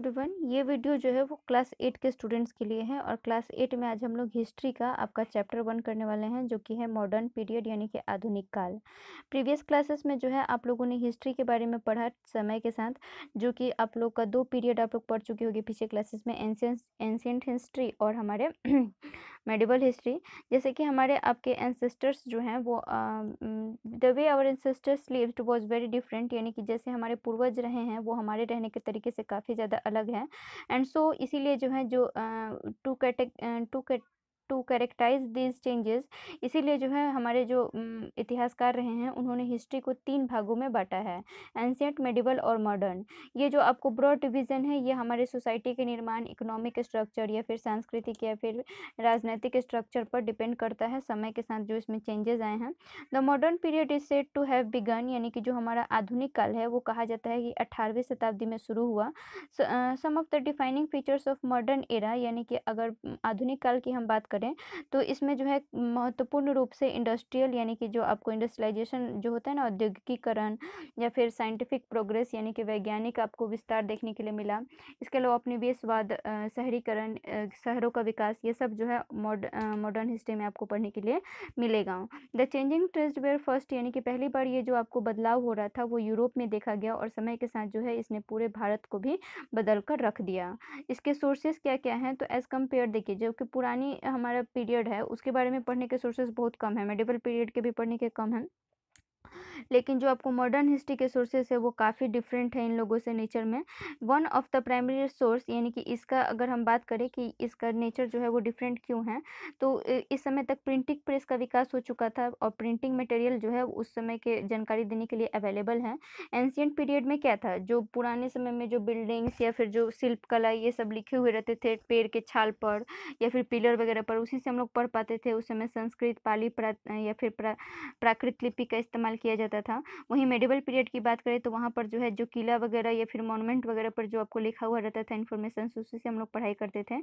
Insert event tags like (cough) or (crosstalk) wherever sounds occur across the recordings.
Everyone ये video जो है वो क्लास एट के स्टूडेंट्स के लिए है और क्लास एट में आज हम लोग हिस्ट्री का आपका चैप्टर वन करने वाले हैं जो कि है मॉडर्न पीरियड यानी कि आधुनिक काल प्रीवियस क्लासेस में जो है आप लोगों ने हिस्ट्री के बारे में पढ़ा समय के साथ जो कि आप लोग का दो पीरियड आप लोग पढ़ चुके होगी पीछे क्लासेस में एंशियंट हिस्ट्री और हमारे मेडिबल (coughs) हिस्ट्री जैसे कि हमारे आपके एंसेस्टर्स जो हैं वो the way our ancestors lived was very different यानी कि जैसे हमारे पूर्वज रहे हैं वो हमारे रहने के तरीके से काफ़ी ज़्यादा अलग है एंड सो so, इसीलिए जो है जो to cat to cat to characterise these changes इसीलिए जो है हमारे जो इतिहासकार रहे हैं उन्होंने हिस्ट्री को तीन भागों में बांटा है एंशियंट मेडिवल और मॉडर्न ये जो आपको ब्रॉड डिविजन है ये हमारे सोसाइटी के निर्माण इकोनॉमिक स्ट्रक्चर या फिर सांस्कृतिक या फिर राजनीतिक स्ट्रक्चर पर डिपेंड करता है समय के साथ जो इसमें चेंजेस आए हैं the modern period is said to have begun यानी कि जो हमारा आधुनिक काल है वो कहा जाता है कि अट्ठारहवीं शताब्दी में शुरू हुआ some of the defining features of modern era यानी कि अगर आधुनिक काल की हम बात करें करें तो इसमें जो है महत्वपूर्ण रूप से इंडस्ट्रियल यानी कि जो आपको इंडस्ट्रियलाइजेशन जो होता है ना औद्योगिकीकरण या फिर साइंटिफिक प्रोग्रेस यानी कि वैज्ञानिक आपको विस्तार देखने के लिए मिला इसके अलावा उपनिवेशवाद शहरीकरण शहरों का विकास ये सब जो है मॉडर्न हिस्ट्री में आपको पढ़ने के लिए मिलेगा the changing trends were first यानी कि पहली बार ये जो आपको बदलाव हो रहा था वो यूरोप में देखा गया और समय के साथ जो है इसने पूरे भारत को भी बदल कर रख दिया इसके सोर्सेस क्या क्या हैं तो एज़ कम्पेयर देखिए जो कि पुरानी हमारे हमारा पीरियड है उसके बारे में पढ़ने के सोर्सेज बहुत कम है मेडिवल पीरियड के भी पढ़ने के कम हैं लेकिन जो आपको मॉडर्न हिस्ट्री के सोर्सेस है वो काफ़ी डिफरेंट है इन लोगों से नेचर में one of the primary source यानी कि इसका अगर हम बात करें कि इसका नेचर जो है वो डिफरेंट क्यों है तो इस समय तक प्रिंटिंग प्रेस का विकास हो चुका था और प्रिंटिंग मटेरियल जो है उस समय के जानकारी देने के लिए अवेलेबल है एंशियंट पीरियड में क्या था जो पुराने समय में जो बिल्डिंग्स या फिर जो शिल्पकला ये सब लिखे हुए रहते थे पेड़ के छाल पर या फिर पिलर वगैरह पर उसी से हम लोग पढ़ पाते थे उस समय संस्कृत पाली या फिर प्राकृत लिपि का इस्तेमाल किया जाता रहता था वहीं मेडिवल पीरियड की बात करें तो वहाँ पर जो है जो किला वगैरह या फिर मोनूमेंट वगैरह पर जो आपको लिखा हुआ रहता था इन्फॉर्मेशन उसी से हम लोग पढ़ाई करते थे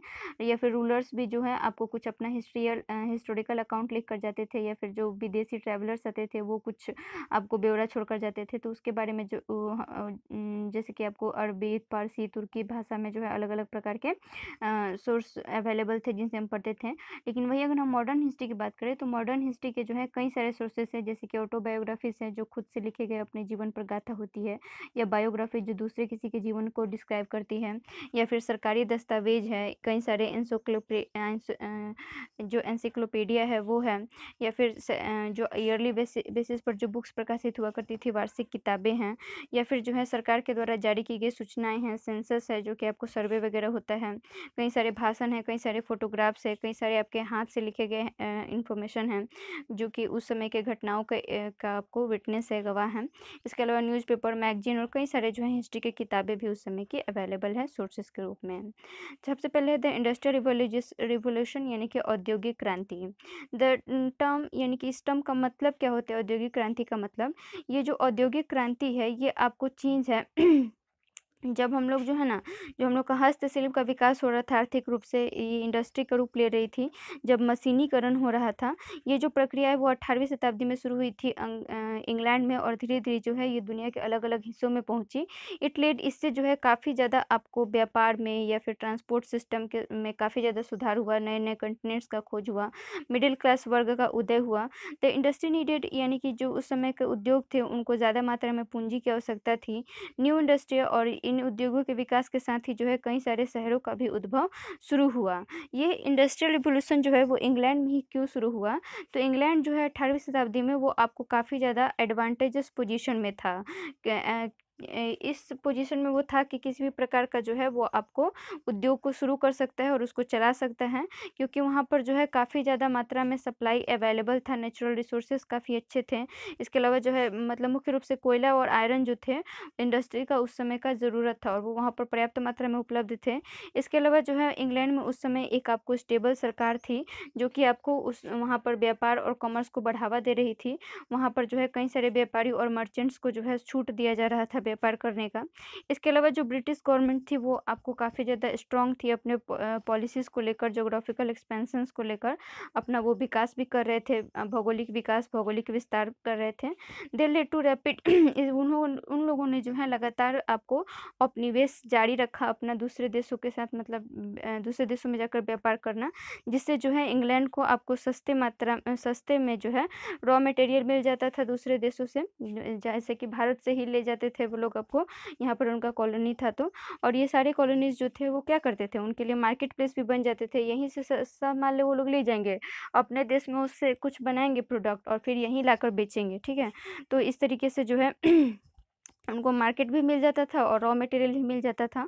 या फिर रूलर्स भी जो है आपको कुछ अपना हिस्ट्रियल हिस्टोरिकल अकाउंट लिख कर जाते थे या फिर जो विदेशी ट्रैवलर्स आते थे वो कुछ आपको ब्यौरा छोड़ कर जाते थे तो उसके बारे में जो जैसे कि आपको अरबी पारसी तुर्की भाषा में जो है अलग अलग प्रकार के सोर्स अवेलेबल थे जिनसे हम पढ़ते थे लेकिन वही अगर हम मॉडर्न हिस्ट्री की बात करें तो मॉडर्न हिस्ट्री के जो है कई सारे सोर्सेस हैं जैसे कि ऑटोबायोग्राफीज हैं जो खुद से लिखे गए अपने जीवन पर गाथा होती है या बायोग्राफी जो दूसरे किसी के जीवन को डिस्क्राइब करती है या फिर सरकारी दस्तावेज है कई सारे एनसोक्लोपे जो एनसिक्लोपीडिया है वो है या फिर जो ईयरली बेसिस पर जो बुक्स प्रकाशित हुआ करती थी वार्षिक किताबें हैं या फिर जो है सरकार के द्वारा जारी की गई सूचनाएँ हैं सेंसस है जो कि आपको सर्वे वगैरह होता है कई सारे भाषण हैं कई सारे फोटोग्राफ्स हैं कई सारे आपके हाथ से लिखे गए इन्फॉर्मेशन हैं जो कि उस समय के घटनाओं का, का आपको विटनेस से गवाह हैं इसके अलावा न्यूज़पेपर मैगजीन और कई सारे जो है हिस्ट्री की किताबें भी उस समय की अवेलेबल है सोर्सेज के रूप में सबसे पहले है द इंडस्ट्रियल रिवोल्यूशन यानी कि औद्योगिक क्रांति द टर्म यानी कि इस टर्म का मतलब क्या होता है औद्योगिक क्रांति का मतलब ये जो औद्योगिक क्रांति है ये आपको चीज़ है जब हम लोग जो है ना जो हम लोग का हस्तशिल्प का विकास हो रहा था आर्थिक रूप से ये इंडस्ट्री का रूप ले रही थी जब मशीनीकरण हो रहा था ये जो प्रक्रिया है वो अट्ठारहवीं शताब्दी में शुरू हुई थी इंग्लैंड में और धीरे धीरे जो है ये दुनिया के अलग अलग हिस्सों में पहुंची इटलेट इससे जो है काफ़ी ज़्यादा आपको व्यापार में या फिर ट्रांसपोर्ट सिस्टम के में काफ़ी ज़्यादा सुधार हुआ नए नए कंटिनेंट्स का खोज हुआ मिडिल क्लास वर्ग का उदय हुआ द इंडस्ट्री नीडेड यानी कि जो उस समय के उद्योग थे उनको ज़्यादा मात्रा में पूंजी की आवश्यकता थी न्यू इंडस्ट्री और इन इन उद्योगों के विकास के साथ ही जो है कई सारे शहरों का भी उद्भव शुरू हुआ ये इंडस्ट्रियल रिवोल्यूशन जो है वो इंग्लैंड में ही क्यों शुरू हुआ तो इंग्लैंड जो है अठारहवीं शताब्दी में वो आपको काफ़ी ज़्यादा एडवांटेजस पोजिशन में था इस पोजीशन में वो था कि किसी भी प्रकार का जो है वो आपको उद्योग को शुरू कर सकता है और उसको चला सकता है क्योंकि वहाँ पर जो है काफ़ी ज़्यादा मात्रा में सप्लाई अवेलेबल था नेचुरल रिसोर्सेज काफ़ी अच्छे थे इसके अलावा जो है मतलब मुख्य रूप से कोयला और आयरन जो थे इंडस्ट्री का उस समय का ज़रूरत था और वो वहाँ पर पर्याप्त मात्रा में उपलब्ध थे इसके अलावा जो है इंग्लैंड में उस समय एक आपको स्टेबल सरकार थी जो कि आपको उस वहाँ पर व्यापार और कॉमर्स को बढ़ावा दे रही थी वहाँ पर जो है कई सारे व्यापारी और मर्चेंट्स को जो है छूट दिया जा रहा था व्यापार करने का इसके अलावा जो ब्रिटिश गवर्नमेंट थी वो आपको काफ़ी ज़्यादा स्ट्रॉन्ग थी अपने पॉलिसीज़ को लेकर जोग्राफिकल एक्सपेंशंस को लेकर अपना वो विकास भी कर रहे थे भौगोलिक विकास भौगोलिक विस्तार कर रहे थे दे टू रैपिड उन उन लोगों ने जो है लगातार आपको उपनिवेश जारी रखा अपना दूसरे देशों के साथ मतलब दूसरे देशों में जाकर व्यापार करना जिससे जो है इंग्लैंड को आपको सस्ते मात्रा सस्ते में जो है रॉ मटेरियल मिल जाता था दूसरे देशों से जैसे कि भारत से ही ले जाते थे वो लोग आपको यहाँ पर उनका कॉलोनी था तो और ये सारे कॉलोनीज जो थे वो क्या करते थे उनके लिए मार्केट प्लेस भी बन जाते थे यहीं से सब मान लो वो लोग ले जाएंगे अपने देश में उससे कुछ बनाएंगे प्रोडक्ट और फिर यहीं ला बेचेंगे ठीक है तो इस तरीके से जो है (clears throat) उनको मार्केट भी मिल जाता था और रॉ मटेरियल भी मिल जाता था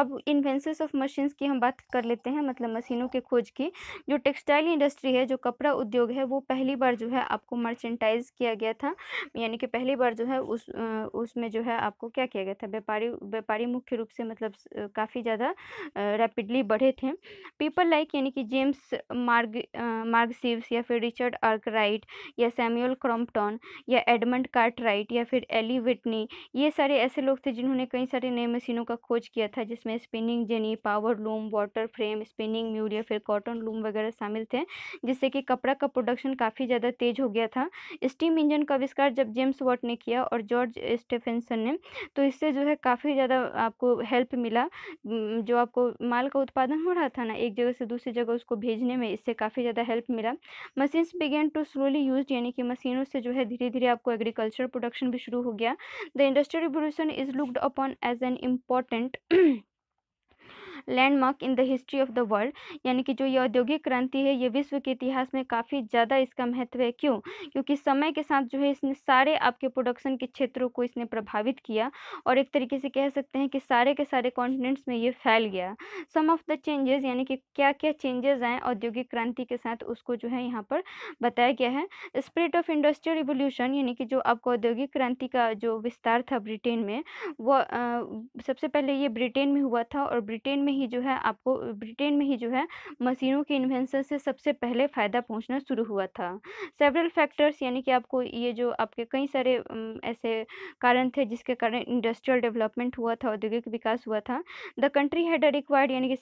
अब इन्वेंसेस ऑफ मशीन्स की हम बात कर लेते हैं मतलब मशीनों के खोज की जो टेक्सटाइल इंडस्ट्री है जो कपड़ा उद्योग है वो पहली बार जो है आपको मर्चेंटाइज किया गया था यानी कि पहली बार जो है उस उसमें जो है आपको क्या किया गया था व्यापारी व्यापारी मुख्य रूप से मतलब काफ़ी ज़्यादा रैपिडली बढ़े थे पीपल लाइक यानी कि जेम्स मार्ग मार्ग या फिर रिचर्ड आर्क राइट या सैम्यूल क्रॉम्पटॉन या एडमंड कार्ट या फिर एली विटनी ये सारे ऐसे लोग थे जिन्होंने कई सारे नए मशीनों का खोज किया था जिसमें spinning jenny power loom water frame spinning mule या फिर कॉटन लूम वगैरह शामिल थे जिससे कि कपड़ा का प्रोडक्शन काफ़ी ज़्यादा तेज हो गया था स्टीम इंजन का आविष्कार जब जेम्स वॉट ने किया और जॉर्ज स्टेफेंसन ने तो इससे जो है काफ़ी ज़्यादा आपको हेल्प मिला जो आपको माल का उत्पादन हो रहा था ना एक जगह से दूसरी जगह उसको भेजने में इससे काफ़ी ज़्यादा हेल्प मिला machines began to slowly use यानी कि मशीनों से जो है धीरे धीरे आपको एग्रीकल्चर प्रोडक्शन भी शुरू हो गया the industry Revolution is looked upon as an important landmark in the history of the world यानी कि जो ये औद्योगिक क्रांति है ये विश्व के इतिहास में काफ़ी ज़्यादा इसका महत्व है क्यों क्योंकि समय के साथ जो है इसने सारे आपके प्रोडक्शन के क्षेत्रों को इसने प्रभावित किया और एक तरीके से कह सकते हैं कि सारे के सारे कॉन्टिनेंट्स में ये फैल गया सम ऑफ द चेंजेस यानी कि क्या क्या चेंजेस आए औद्योगिक क्रांति के साथ उसको जो है यहाँ पर बताया गया है स्प्रिट ऑफ इंडस्ट्रियल रिवोल्यूशन यानी कि जो आपको औद्योगिक क्रांति का जो विस्तार था ब्रिटेन में वो आ, सबसे पहले ये ब्रिटेन में हुआ था और ब्रिटेन में ही जो है आपको ब्रिटेन में ही जो है मशीनों के इन्वेंशन से सबसे पहले फ़ायदा पहुंचना शुरू हुआ था सेवरल फैक्टर्स यानी कि आपको ये जो आपके कई सारे ऐसे कारण थे जिसके कारण इंडस्ट्रियल डेवलपमेंट हुआ था औद्योगिक विकास हुआ था द कंट्री हैड रिक्वायर्ड यानी कि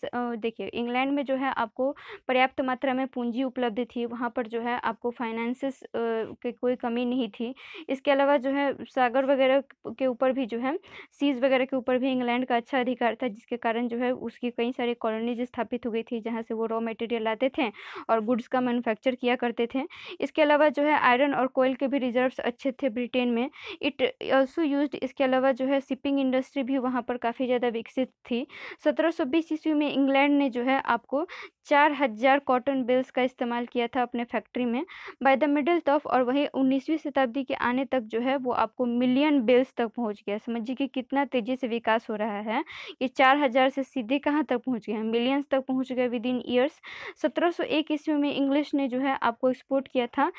देखिए इंग्लैंड में जो है आपको पर्याप्त मात्रा में पूंजी उपलब्ध थी वहाँ पर जो है आपको फाइनेंसिस की कोई कमी नहीं थी इसके अलावा जो है सागर वगैरह के ऊपर भी जो है सीज वगैरह के ऊपर भी इंग्लैंड का अच्छा अधिकार था जिसके कारण जो है उसकी की कई सारी कॉलोनीज स्थापित हो गई थी जहाँ से वो रॉ मटेरियल लाते थे और गुड्स का मैनुफैक्चर किया करते थे इसके अलावा जो है आयरन और कोयल के भी रिजर्व्स अच्छे थे ब्रिटेन में इट ऑल्सो यूज इसके अलावा जो है शिपिंग इंडस्ट्री भी वहाँ पर काफ़ी ज़्यादा विकसित थी सत्रह सौ ईस्वी में इंग्लैंड ने जो है आपको चार हज़ार कॉटन बेल्स का इस्तेमाल किया था अपने फैक्ट्री में बाय द मिडिल टफ़ और वही उन्नीसवीं शताब्दी के आने तक जो है वो आपको मिलियन बेल्स तक पहुंच गया समझिए कि कितना तेज़ी से विकास हो रहा है कि चार हज़ार से सीधे कहाँ तक पहुँच गया मिलियंस तक पहुँच गया विद इन ईयर्स सत्रह सौ एक ईस्वी में इंग्लिश ने जो है आपको एक्सपोर्ट किया था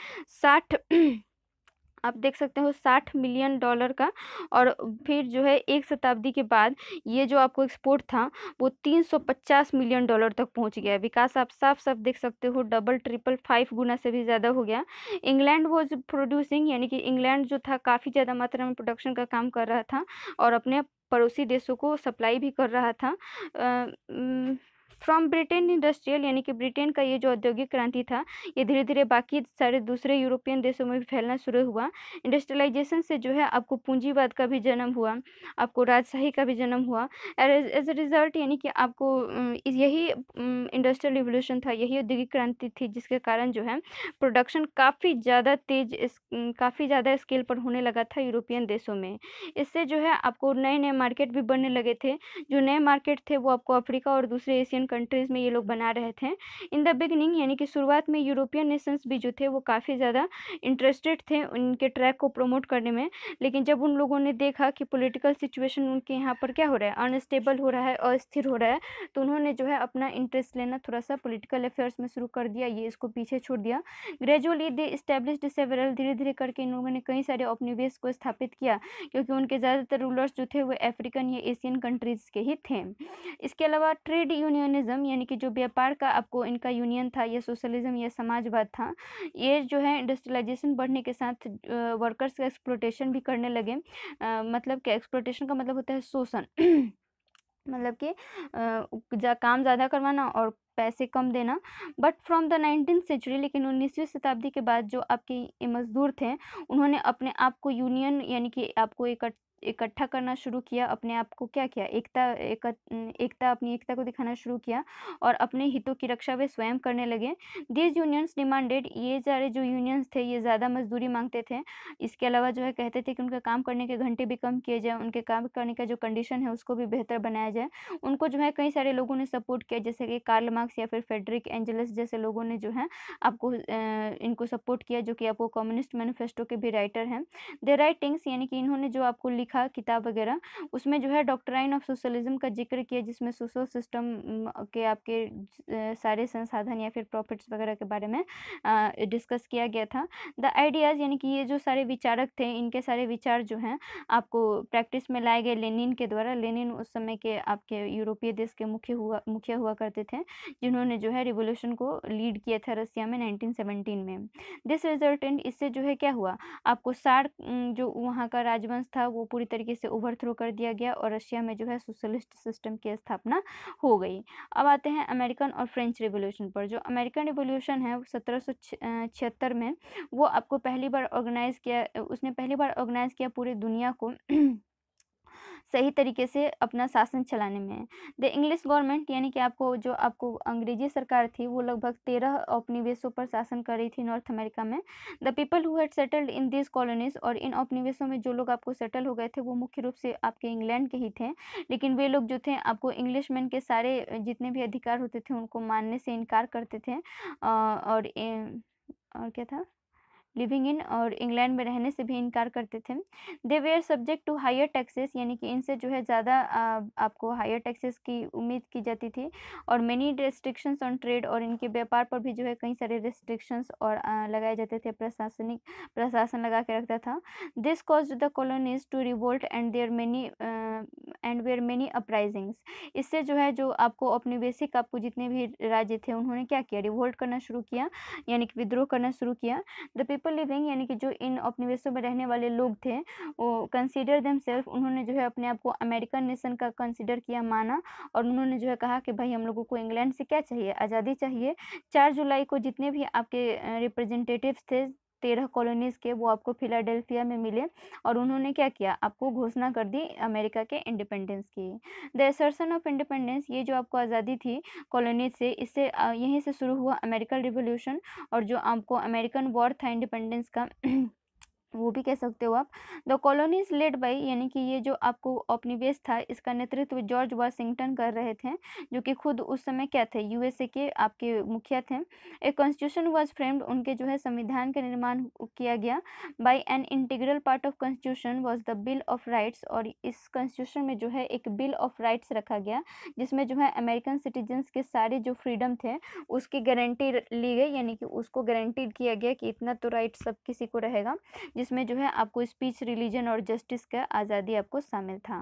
साठ आप देख सकते हो साठ मिलियन डॉलर का और फिर जो है एक शताब्दी के बाद ये जो आपको एक्सपोर्ट था वो तीन सौ पचास मिलियन डॉलर तक पहुँच गया विकास आप साफ साफ देख सकते हो डबल ट्रिपल फाइव गुना से भी ज़्यादा हो गया इंग्लैंड वॉज प्रोड्यूसिंग यानी कि इंग्लैंड जो था काफ़ी ज़्यादा मात्रा में प्रोडक्शन का काम कर रहा था और अपने पड़ोसी देशों को सप्लाई भी कर रहा था आ, फ्रॉम ब्रिटेन इंडस्ट्रियल यानी कि ब्रिटेन का ये जो औद्योगिक क्रांति था ये धीरे धीरे बाकी सारे दूसरे यूरोपियन देशों में भी फैलना शुरू हुआ इंडस्ट्रियलाइजेशन से जो है आपको पूंजीवाद का भी जन्म हुआ आपको राजशाही का भी जन्म हुआ एज ए रिजल्ट यानी कि आपको यही इंडस्ट्रियल रिवोल्यूशन था यही औद्योगिक क्रांति थी जिसके कारण जो है प्रोडक्शन काफ़ी ज़्यादा तेज काफ़ी ज़्यादा स्केल पर होने लगा था यूरोपियन देशों में इससे जो है आपको नए नए मार्केट भी बनने लगे थे जो नए मार्केट थे वो आपको अफ्रीका और दूसरे एशियन कंट्रीज़ में ये लोग बना रहे थे इन द बिगनिंग यानी कि शुरुआत में यूरोपियन नेशंस भी जो थे वो काफ़ी ज़्यादा इंटरेस्टेड थे उनके ट्रैक को प्रमोट करने में लेकिन जब उन लोगों ने देखा कि पोलिटिकल सिचुएशन उनके यहाँ पर क्या हो रहा है अनस्टेबल हो रहा है अस्थिर हो रहा है तो उन्होंने जो है अपना इंटरेस्ट लेना थोड़ा सा पोलिटिकल अफेयर्स में शुरू कर दिया ये इसको पीछे छोड़ दिया ग्रेजुअली दे इस्टेब्लिश सेवरल धीरे धीरे करके इन लोगों ने कई सारे औपनिवेश को स्थापित किया क्योंकि उनके ज़्यादातर रूलर्स जो थे वो अफ्रीकन या एशियन कंट्रीज़ के ही थे इसके अलावा ट्रेड यूनियन कम्युनिज़्म यानी कि जो व्यापार का आपको इनका यूनियन था या सोशलिज्म या समाजवाद था ये जो है इंडस्ट्रियलाइजेशन बढ़ने के साथ वर्कर्स का एक्सप्लोटेशन भी करने लगे आ, मतलब कि एक्सप्लोटेशन का मतलब होता है शोषण (clears throat) मतलब कि जा, काम ज़्यादा करवाना और पैसे कम देना but from the nineteen century लेकिन उन्नीसवीं शताब्दी के बाद जो आपके मजदूर थे उन्होंने अपने आप को यूनियन यानी कि आपको एक इकट्ठा करना शुरू किया अपने आप को क्या किया एकता एक, एकता अपनी एकता को दिखाना शुरू किया और अपने हितों की रक्षा वे स्वयं करने लगे दीज यूनियंस डिमांडेड ये सारे जो यूनियंस थे ये ज़्यादा मजदूरी मांगते थे इसके अलावा जो है कहते थे कि उनका काम करने के घंटे भी कम किए जाए उनके काम करने का जो कंडीशन है उसको भी बेहतर बनाया जाए उनको जो है कई सारे लोगों ने सपोर्ट किया जैसे कि कार्ल मार्क्स या फिर फेडरिक एंजलस जैसे लोगों ने जो है आपको इनको सपोर्ट किया जो कि आपको कम्युनिस्ट मैनिफेस्टो के भी राइटर हैं दे राइटिंग्स यानी कि इन्होंने जो आपको लिखा लिखा किताब वगैरह उसमें जो है डॉक्ट्राइन ऑफ सोशलिज्म का जिक्र किया जिसमें सोशल सिस्टम के आपके सारे संसाधन या फिर प्रॉफिट्स वगैरह के बारे में डिस्कस किया गया था द आइडियाज़ यानी कि ये जो सारे विचारक थे इनके सारे विचार जो हैं आपको प्रैक्टिस में लाए गए लेनिन के द्वारा लेनिन उस समय के आपके यूरोपीय देश के मुख्य हुआ मुखिया हुआ करते थे जिन्होंने जो है रिवोल्यूशन को लीड किया था रसिया में नाइनटीन में दिस रिजल्टेंट इससे जो है क्या हुआ आपको सार जो वहाँ का राजवंश था वो पूरी पूरी तरीके से ओवर थ्रो कर दिया गया और रशिया में जो है सोशलिस्ट सिस्टम की स्थापना हो गई अब आते हैं अमेरिकन और फ्रेंच रिवोल्यूशन पर जो अमेरिकन रिवोल्यूशन है सत्रह में वो आपको पहली बार ऑर्गेनाइज़ किया उसने पहली बार ऑर्गेनाइज़ किया पूरी दुनिया को सही तरीके से अपना शासन चलाने में द इंग्लिश गवर्नमेंट यानी कि आपको जो आपको अंग्रेजी सरकार थी वो लगभग तेरह औपनिवेशों पर शासन कर रही थी नॉर्थ अमेरिका में the people who had settled in this colonies और इन औपनिवेशों में जो लोग आपको सेटल हो गए थे वो मुख्य रूप से आपके इंग्लैंड के ही थे लेकिन वे लोग जो थे आपको इंग्लिश मैन के सारे जितने भी अधिकार होते थे उनको मानने से इनकार करते थे और और क्या था लिविंग इन और इंग्लैंड में रहने से भी इनकार करते थे they were subject to higher taxes यानी कि इनसे जो है ज़्यादा आपको हायर टैक्सेस की उम्मीद की जाती थी और मेनी रेस्ट्रिक्शंस ऑन ट्रेड और इनके व्यापार पर भी जो है कई सारे रेस्ट्रिक्शंस और लगाए जाते थे प्रशासनिक प्रशासन लगा के रखता था this cause the colonies to revolt and there many and were many uprisings इससे जो है जो आपको अपने बेसिक आपको जितने भी राज्य थे उन्होंने क्या किया रिवोल्ट करना शुरू किया यानी कि विद्रोह करना शुरू किया द पीपल पीपल लिविंग यानी कि जो इन उपनिवेशों में रहने वाले लोग थे वो कंसिडर देम सेल्फ उन्होंने जो है अपने आप को अमेरिकन नेशन का कंसिडर किया माना और उन्होंने जो है कहा कि भाई हम लोगों को इंग्लैंड से क्या चाहिए आज़ादी चाहिए चार जुलाई को जितने भी आपके रिप्रेजेंटेटिव थे तेरह कॉलोनीज़ के वो आपको फिलाडेल्फिया में मिले और उन्होंने क्या किया आपको घोषणा कर दी अमेरिका के इंडिपेंडेंस की द एसर्सन ऑफ इंडिपेंडेंस ये जो आपको आज़ादी थी कॉलोनी से इससे यहीं से शुरू हुआ अमेरिकन रिवोल्यूशन और जो आपको अमेरिकन वॉर था इंडिपेंडेंस का (clears throat) वो भी कह सकते हो आप द कॉलोनीज लेड बाई यानी कि ये जो आपको औपनिवेश था इसका नेतृत्व जॉर्ज वाशिंगटन कर रहे थे जो कि खुद उस समय क्या थे यूएसए के आपके मुखिया थे ए कॉन्स्टिट्यूशन वॉज फ्रेम्ड उनके जो है संविधान का निर्माण किया गया by an integral part of constitution was the Bill of Rights और इस कॉन्स्टिट्यूशन में जो है एक बिल ऑफ राइट्स रखा गया जिसमें जो है अमेरिकन सिटीजन्स के सारे जो फ्रीडम थे उसकी गारंटी ली गई यानी कि उसको गारंटीड किया गया कि इतना तो राइट सब किसी को रहेगा जिस जिसमें जो है आपको स्पीच रिलीजन और जस्टिस का आज़ादी आपको शामिल था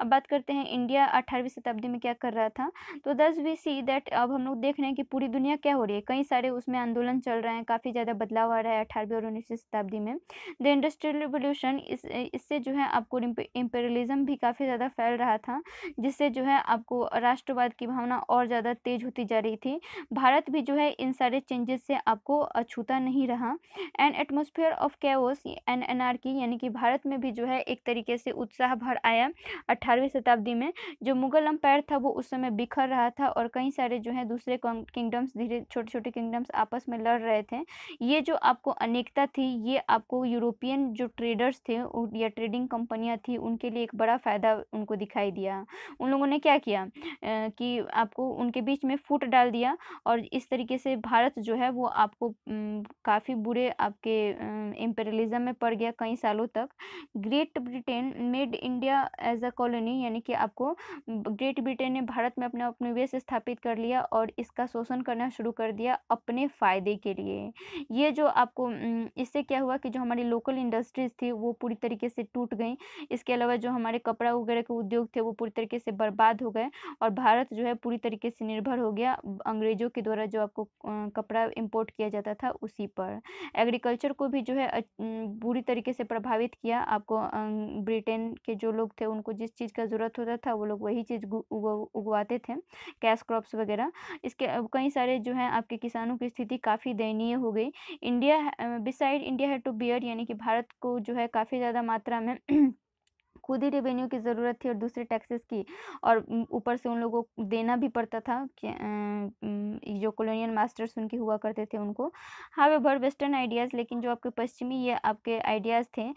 अब बात करते हैं इंडिया अठारहवीं शताब्दी में क्या कर रहा था तो दस वी सी दैट अब हम लोग देख रहे हैं कि पूरी दुनिया क्या हो रही है कई सारे उसमें आंदोलन चल रहे हैं काफ़ी ज़्यादा बदलाव आ रहा है अठारहवीं और उन्नीसवीं शताब्दी में द इंडस्ट्रियल रिवोल्यूशन इससे जो है आपको इम्पेरियलिज्म भी काफ़ी ज़्यादा फैल रहा था जिससे जो है आपको राष्ट्रवाद की भावना और ज़्यादा तेज होती जा रही थी भारत भी जो है इन सारे चेंजेस से आपको अछूता नहीं रहा and atmosphere of chaos are की यानी कि भारत में भी जो है एक तरीके से उत्साह भर आया अठारहवीं शताब्दी में जो मुगल अम्पायर था वो उस समय बिखर रहा था और कई सारे जो है दूसरे किंगडम्स धीरे छोटे छोटे किंगडम्स आपस में लड़ रहे थे ये जो आपको अनेकता थी ये आपको यूरोपियन जो ट्रेडर्स थे या ट्रेडिंग कंपनियाँ थी उनके लिए एक बड़ा फ़ायदा उनको दिखाई दिया उन लोगों ने क्या किया कि आपको उनके बीच में फूट डाल दिया और इस तरीके से भारत जो है वो आपको काफ़ी बुरे आपके इम्पेरियलिज्म में में पड़ गया कई सालों तक Great Britain made India as a colony यानी कि आपको ग्रेट ब्रिटेन ने भारत में अपना उपनिवेश स्थापित कर लिया और इसका शोषण करना शुरू कर दिया अपने फ़ायदे के लिए ये जो आपको इससे क्या हुआ कि जो हमारी लोकल इंडस्ट्रीज थी वो पूरी तरीके से टूट गई इसके अलावा जो हमारे कपड़ा वगैरह के उद्योग थे वो पूरी तरीके से बर्बाद हो गए और भारत जो है पूरी तरीके से निर्भर हो गया अंग्रेजों के द्वारा जो आपको कपड़ा इम्पोर्ट किया जाता था उसी पर एग्रीकल्चर को भी जो है बुरी तरीके से प्रभावित किया आपको अं, ब्रिटेन के जो लोग थे उनको जिस चीज़ का ज़रूरत होता था वो लोग वही चीज़ उगवाते थे कैश क्रॉप्स वगैरह इसके कई सारे जो हैं आपके किसानों की स्थिति काफ़ी दयनीय हो गई India beside India had to bear यानी कि भारत को जो है काफ़ी ज़्यादा मात्रा में (clears throat) खुद ही रेवेन्यू की ज़रूरत थी और दूसरे टैक्सेस की और ऊपर से उन लोगों को देना भी पड़ता था जो कॉलोनियल मास्टर्स उनकी हुआ करते थे उनको हावे भर वेस्टर्न आइडियाज़ लेकिन जो आपके पश्चिमी ये आपके आइडियाज़ थे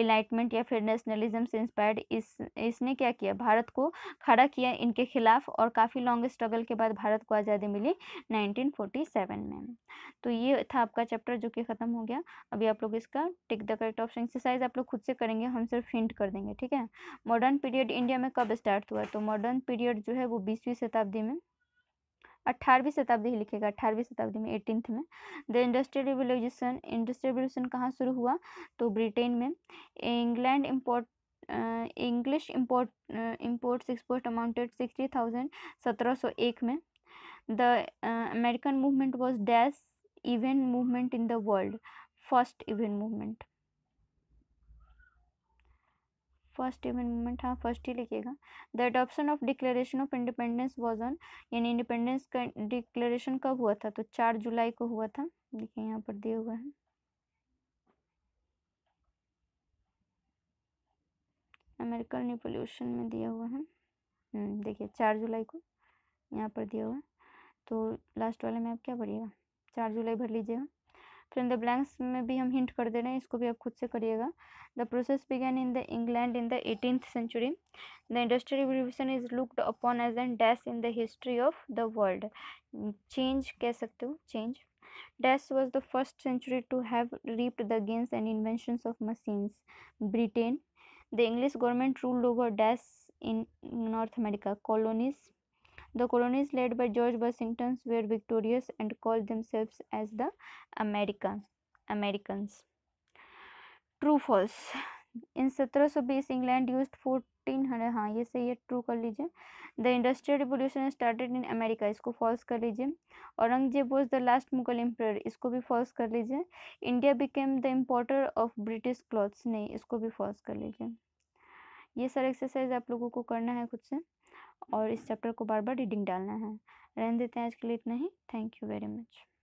इलाइटमेंट या फिर नेशनलिज्म से इंस्पायर्ड इस इसने क्या किया भारत को खड़ा किया इनके खिलाफ और काफ़ी लॉन्ग स्ट्रगल के बाद भारत को आज़ादी मिली नाइनटीन में तो ये था आपका चैप्टर जो कि ख़त्म हो गया अभी आप लोग इसका tick the correct option exercise आप लोग खुद से करेंगे हम सिर्फ हिंट कर देंगे जानेंगे ठीक है मॉडर्न पीरियड इंडिया में कब स्टार्ट हुआ तो मॉडर्न पीरियड जो है वो बीसवीं शताब्दी में अट्ठारहवीं शताब्दी लिखेगा अट्ठारहवीं शताब्दी में एटीनथ में the industrial revolution industrial revolution कहाँ शुरू हुआ तो ब्रिटेन में England import English import imports export amounted sixty thousand सत्रह सौ एक में the American movement was dash event movement in the world first event movement first amendment हाँ फर्स्ट ही लिखिएगा the adoption of declaration of independence was on यानी independence का declaration कब हुआ था तो चार जुलाई को हुआ था देखिए यहाँ पर दिया हुआ है अमेरिकन रिपोल्यूशन में दिया हुआ है हम्म, देखिए चार जुलाई को यहाँ पर दिया हुआ है तो लास्ट वाले में आप क्या भरिएगा चार जुलाई भर लीजिएगा फिर इन द ब्लैंक्स में भी हम हिंट कर दे रहे हैं इसको भी आप खुद से करिएगा the process began in the England in the eighteen century the industrial revolution is looked upon as an dash in the history of the world change कह सकते हो change dash was the first century to have reaped the gains and invention of machines Britain the English government ruled over dash in North America colonies The colonies led by George Washington were victorious and called themselves as the American Americans. True false. In 1720 England used 1400 हाँ ये सही है true कर लीजिए the industrial revolution started in America इसको false कर लीजिए Aurangzeb was the last Mughal empire इसको भी फॉल्स कर लीजिए India became the importer of British cloths नहीं इसको भी फॉल्स कर लीजिए ये सर एक्सरसाइज आप लोगों को करना है खुद से और इस चैप्टर को बार बार रीडिंग डालना है रहने देते हैं आज के लिए इतना ही थैंक यू वेरी मच